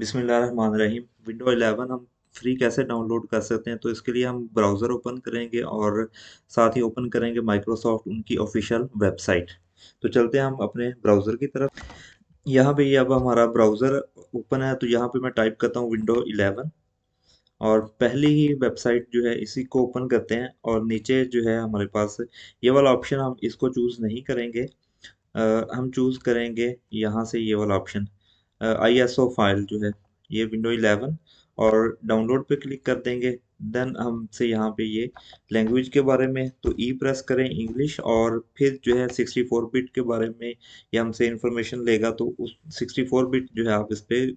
बिसमीम विंडो 11 हम फ्री कैसे डाउनलोड कर सकते हैं तो इसके लिए हम ब्राउज़र ओपन करेंगे और साथ ही ओपन करेंगे माइक्रोसॉफ्ट उनकी ऑफिशियल वेबसाइट तो चलते हैं हम अपने ब्राउज़र की तरफ यहाँ पे ये अब हमारा ब्राउज़र ओपन है तो यहाँ पे मैं टाइप करता हूँ विंडो 11 और पहली ही वेबसाइट जो है इसी को ओपन करते हैं और नीचे जो है हमारे पास ये वाला ऑप्शन हम इसको चूज़ नहीं करेंगे आ, हम चूज़ करेंगे यहाँ से ये वाला option I S O file जो है ये विंडो 11 और डाउनलोड पे क्लिक कर देंगे देन हमसे यहाँ पे ये लैंग्वेज के बारे में तो ई e प्रेस करें इंग्लिश और फिर जो है 64 बिट के बारे में ये हमसे इंफॉर्मेशन लेगा तो उस 64 बिट जो है आप इस पर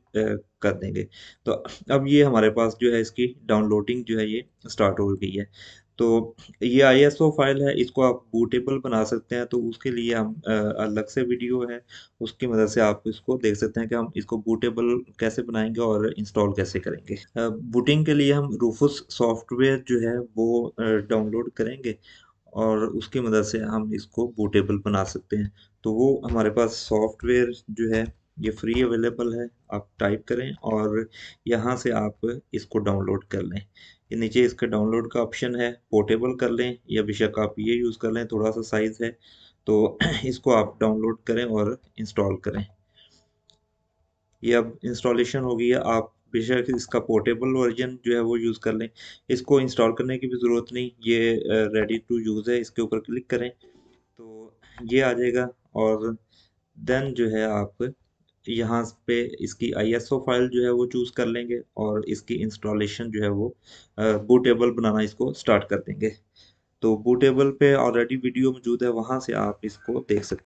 कर देंगे तो अब ये हमारे पास जो है इसकी डाउनलोडिंग जो है ये स्टार्ट हो गई है तो ये आई फाइल है इसको आप बूटेबल बना सकते हैं तो उसके लिए हम अलग से वीडियो है उसकी मदद से आप इसको देख सकते हैं कि हम इसको बूटेबल कैसे बनाएंगे और इंस्टॉल कैसे करेंगे बूटिंग के लिए हम रूफस सॉफ्टवेयर जो है वो डाउनलोड करेंगे और उसकी मदद से हम इसको बूटेबल बना सकते हैं तो वो हमारे पास सॉफ्टवेयर जो है ये फ्री अवेलेबल है आप टाइप करें और यहाँ से आप इसको डाउनलोड कर लें ये नीचे इसके डाउनलोड का ऑप्शन है पोर्टेबल कर लें या बेशक आप ये यूज़ कर लें थोड़ा सा साइज़ है तो इसको आप डाउनलोड करें और इंस्टॉल करें ये अब इंस्टॉलेशन हो गई है आप बेशक इसका पोर्टेबल वर्जन जो है वो यूज़ कर लें इसको इंस्टॉल करने की भी ज़रूरत नहीं ये रेडी टू यूज़ है इसके ऊपर क्लिक करें तो ये आ जाएगा और देन जो है आप यहाँ पे इसकी आईएसओ फाइल जो है वो चूज़ कर लेंगे और इसकी इंस्टॉलेशन जो है वो बूटेबल बनाना इसको स्टार्ट कर देंगे तो बूटेबल पे ऑलरेडी वीडियो मौजूद है वहां से आप इसको देख सकते